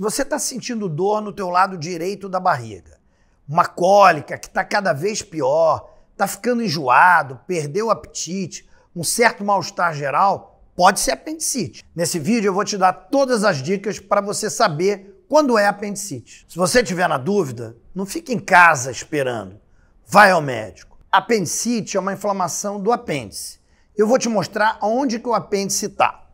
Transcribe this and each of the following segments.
Se você está sentindo dor no teu lado direito da barriga, uma cólica que está cada vez pior, está ficando enjoado, perdeu o apetite, um certo mal-estar geral, pode ser apendicite. Nesse vídeo eu vou te dar todas as dicas para você saber quando é apendicite. Se você tiver na dúvida, não fique em casa esperando. Vai ao médico. Apendicite é uma inflamação do apêndice. Eu vou te mostrar onde que o apêndice está.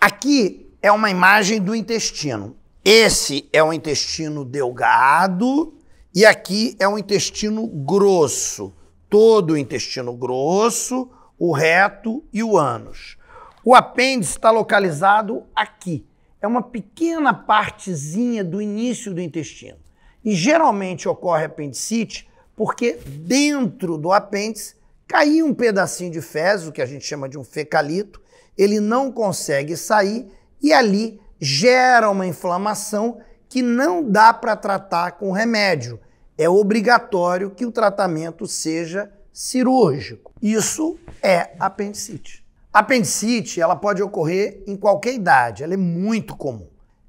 Aqui é uma imagem do intestino. Esse é o intestino delgado e aqui é o intestino grosso. Todo o intestino grosso, o reto e o ânus. O apêndice está localizado aqui. É uma pequena partezinha do início do intestino. E geralmente ocorre apendicite porque dentro do apêndice caiu um pedacinho de fezes, o que a gente chama de um fecalito, ele não consegue sair e ali gera uma inflamação que não dá para tratar com remédio. É obrigatório que o tratamento seja cirúrgico. Isso é apendicite. Apendicite, ela pode ocorrer em qualquer idade, ela é muito comum.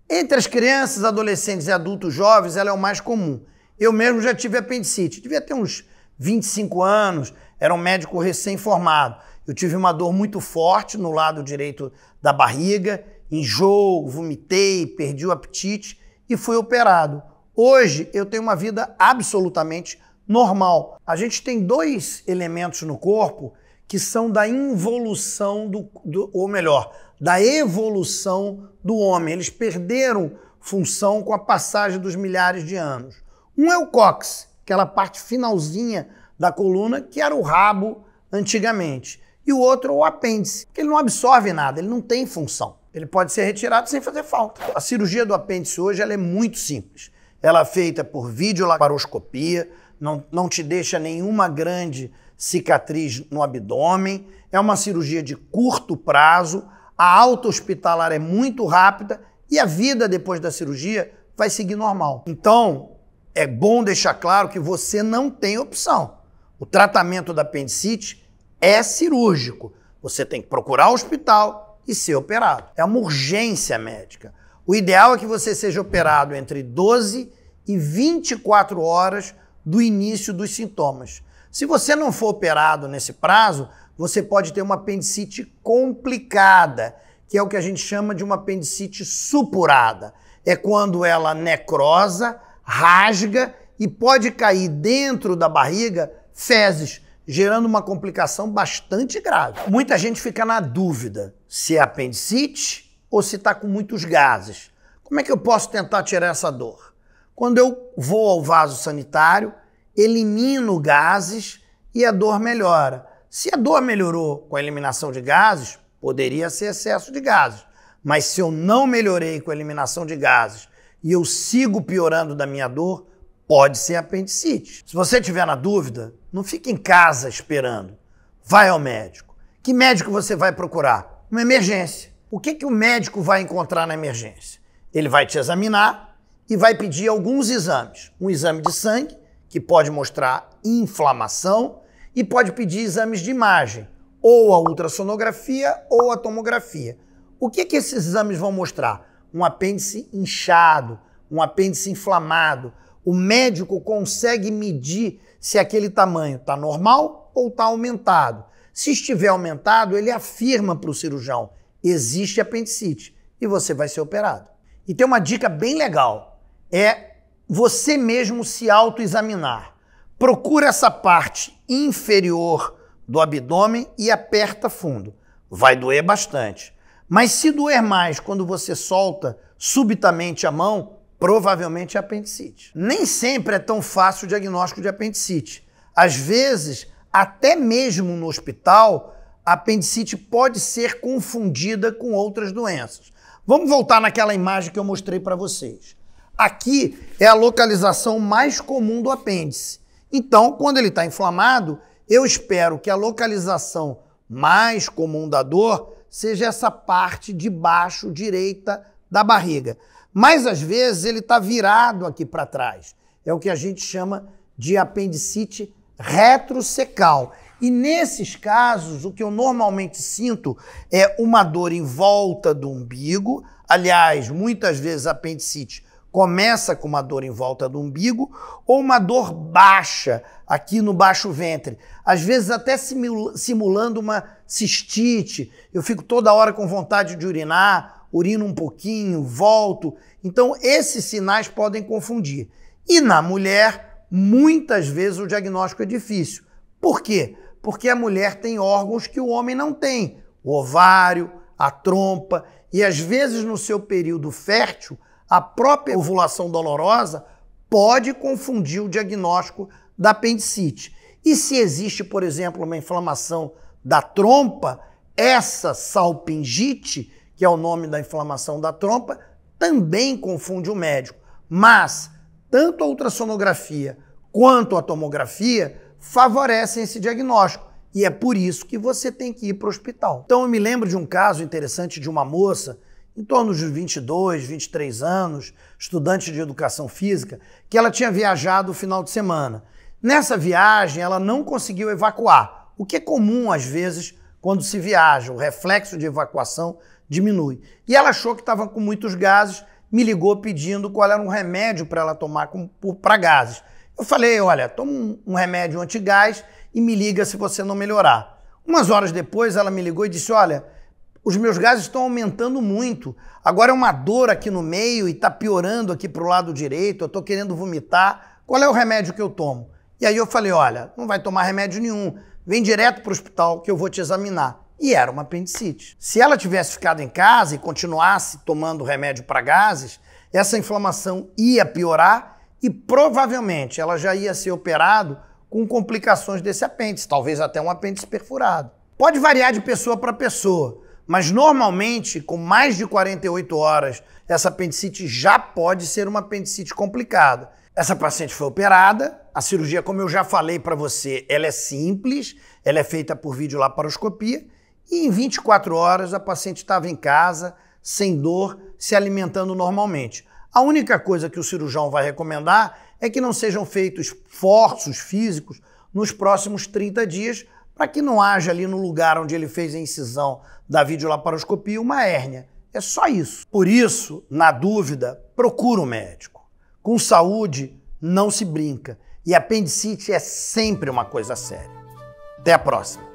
Entre as crianças, adolescentes e adultos jovens, ela é o mais comum. Eu mesmo já tive apendicite, devia ter uns 25 anos, era um médico recém-formado. Eu tive uma dor muito forte no lado direito da barriga enjoo, vomitei, perdi o apetite e fui operado. Hoje eu tenho uma vida absolutamente normal. A gente tem dois elementos no corpo que são da involução do, do ou melhor, da evolução do homem. Eles perderam função com a passagem dos milhares de anos. Um é o cóccix, aquela parte finalzinha da coluna que era o rabo antigamente, e o outro é o apêndice, que ele não absorve nada, ele não tem função. Ele pode ser retirado sem fazer falta. A cirurgia do apêndice hoje ela é muito simples. Ela é feita por videolaparoscopia, não, não te deixa nenhuma grande cicatriz no abdômen. É uma cirurgia de curto prazo, a alta hospitalar é muito rápida e a vida depois da cirurgia vai seguir normal. Então, é bom deixar claro que você não tem opção. O tratamento da apendicite é cirúrgico. Você tem que procurar o hospital, e ser operado. É uma urgência médica. O ideal é que você seja operado entre 12 e 24 horas do início dos sintomas. Se você não for operado nesse prazo, você pode ter uma apendicite complicada, que é o que a gente chama de uma apendicite supurada. É quando ela necrosa, rasga e pode cair dentro da barriga fezes gerando uma complicação bastante grave. Muita gente fica na dúvida se é apendicite ou se está com muitos gases. Como é que eu posso tentar tirar essa dor? Quando eu vou ao vaso sanitário, elimino gases e a dor melhora. Se a dor melhorou com a eliminação de gases, poderia ser excesso de gases. Mas se eu não melhorei com a eliminação de gases e eu sigo piorando da minha dor, pode ser apendicite. Se você tiver na dúvida, não fique em casa esperando. Vai ao médico. Que médico você vai procurar? Uma emergência. O que, que o médico vai encontrar na emergência? Ele vai te examinar e vai pedir alguns exames. Um exame de sangue, que pode mostrar inflamação, e pode pedir exames de imagem, ou a ultrassonografia ou a tomografia. O que, que esses exames vão mostrar? Um apêndice inchado, um apêndice inflamado, o médico consegue medir se aquele tamanho está normal ou está aumentado. Se estiver aumentado, ele afirma para o cirurgião: existe apendicite e você vai ser operado. E tem uma dica bem legal: é você mesmo se autoexaminar. Procura essa parte inferior do abdômen e aperta fundo. Vai doer bastante. Mas se doer mais quando você solta subitamente a mão, Provavelmente é apendicite. Nem sempre é tão fácil o diagnóstico de apendicite. Às vezes, até mesmo no hospital, a apendicite pode ser confundida com outras doenças. Vamos voltar naquela imagem que eu mostrei para vocês. Aqui é a localização mais comum do apêndice. Então, quando ele está inflamado, eu espero que a localização mais comum da dor seja essa parte de baixo direita da barriga mas às vezes ele está virado aqui para trás. É o que a gente chama de apendicite retrosecal. E nesses casos, o que eu normalmente sinto é uma dor em volta do umbigo. Aliás, muitas vezes a apendicite começa com uma dor em volta do umbigo ou uma dor baixa aqui no baixo ventre, às vezes até simulando uma cistite. Eu fico toda hora com vontade de urinar urino um pouquinho, volto. Então, esses sinais podem confundir. E na mulher, muitas vezes o diagnóstico é difícil. Por quê? Porque a mulher tem órgãos que o homem não tem: o ovário, a trompa, e às vezes no seu período fértil, a própria ovulação dolorosa pode confundir o diagnóstico da apendicite. E se existe, por exemplo, uma inflamação da trompa, essa salpingite que é o nome da inflamação da trompa, também confunde o médico. Mas tanto a ultrassonografia quanto a tomografia favorecem esse diagnóstico. E é por isso que você tem que ir para o hospital. Então eu me lembro de um caso interessante de uma moça, em torno de 22, 23 anos, estudante de educação física, que ela tinha viajado no final de semana. Nessa viagem, ela não conseguiu evacuar, o que é comum às vezes quando se viaja. O reflexo de evacuação diminui. E ela achou que estava com muitos gases, me ligou pedindo qual era um remédio para ela tomar para gases. Eu falei, olha, toma um, um remédio antigás e me liga se você não melhorar. Umas horas depois ela me ligou e disse, olha, os meus gases estão aumentando muito. Agora é uma dor aqui no meio e está piorando aqui para o lado direito, eu estou querendo vomitar. Qual é o remédio que eu tomo? E aí eu falei, olha, não vai tomar remédio nenhum. Vem direto para o hospital que eu vou te examinar e era uma apendicite. Se ela tivesse ficado em casa e continuasse tomando remédio para gases, essa inflamação ia piorar e provavelmente ela já ia ser operado com complicações desse apêndice, talvez até um apêndice perfurado. Pode variar de pessoa para pessoa, mas normalmente, com mais de 48 horas, essa apendicite já pode ser uma apendicite complicada. Essa paciente foi operada, a cirurgia, como eu já falei para você, ela é simples, ela é feita por videolaparoscopia e em 24 horas a paciente estava em casa, sem dor, se alimentando normalmente. A única coisa que o cirurgião vai recomendar é que não sejam feitos esforços físicos nos próximos 30 dias, para que não haja ali no lugar onde ele fez a incisão da videolaparoscopia uma hérnia. É só isso. Por isso, na dúvida, procura o um médico. Com saúde não se brinca e apendicite é sempre uma coisa séria. Até a próxima.